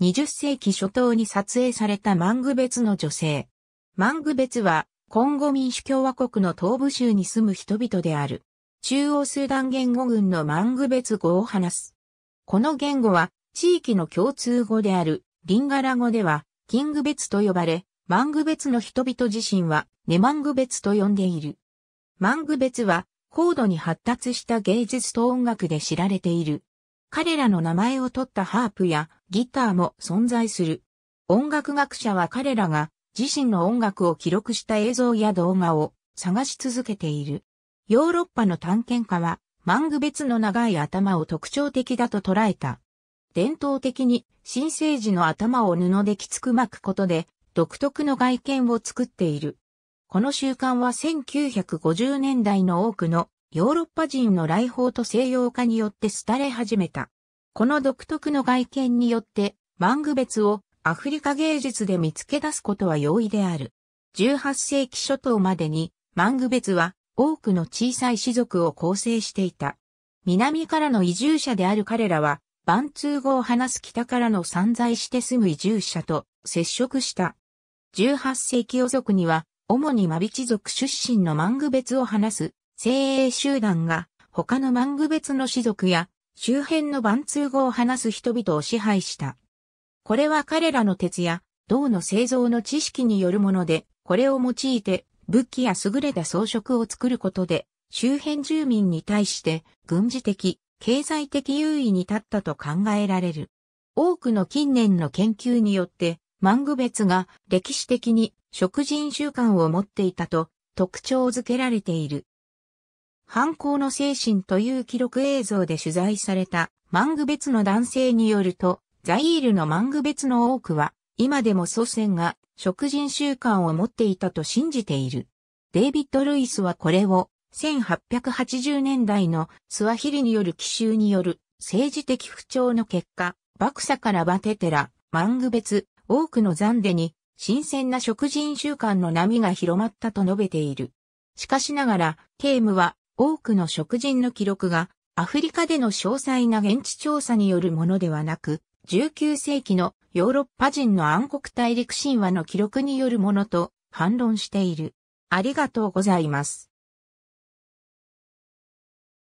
20世紀初頭に撮影されたマングベツの女性。マングベツは、コンゴ民主共和国の東部州に住む人々である。中央スーダン言語群のマングベツ語を話す。この言語は、地域の共通語である、リンガラ語では、キングベツと呼ばれ、マングベツの人々自身は、ネマングベツと呼んでいる。マングベツは、高度に発達した芸術と音楽で知られている。彼らの名前を取ったハープやギターも存在する。音楽学者は彼らが自身の音楽を記録した映像や動画を探し続けている。ヨーロッパの探検家はマング別の長い頭を特徴的だと捉えた。伝統的に新生児の頭を布できつく巻くことで独特の外見を作っている。この習慣は1950年代の多くのヨーロッパ人の来訪と西洋化によって廃れ始めた。この独特の外見によって、マング別をアフリカ芸術で見つけ出すことは容易である。18世紀初頭までに、マング別は多くの小さい氏族を構成していた。南からの移住者である彼らは、バンツー語を話す北からの散在して住む移住者と接触した。18世紀予族には、主にマビチ族出身のマング別を話す精鋭集団が他のマング別の士族や周辺の番通語を話す人々を支配した。これは彼らの鉄や銅の製造の知識によるもので、これを用いて武器や優れた装飾を作ることで、周辺住民に対して軍事的、経済的優位に立ったと考えられる。多くの近年の研究によって、マング別が歴史的に食人習慣を持っていたと特徴づけられている。犯行の精神という記録映像で取材されたマング別の男性によると、ザイールのマング別の多くは、今でも祖先が食人習慣を持っていたと信じている。デイビッド・ルイスはこれを1880年代のスワヒリによる奇襲による政治的不調の結果、爆サからバテテラ、マング別、多くのザンデに新鮮な食人習慣の波が広まったと述べている。しかしながら、ケームは多くの食人の記録がアフリカでの詳細な現地調査によるものではなく、19世紀のヨーロッパ人の暗黒大陸神話の記録によるものと反論している。ありがとうございます。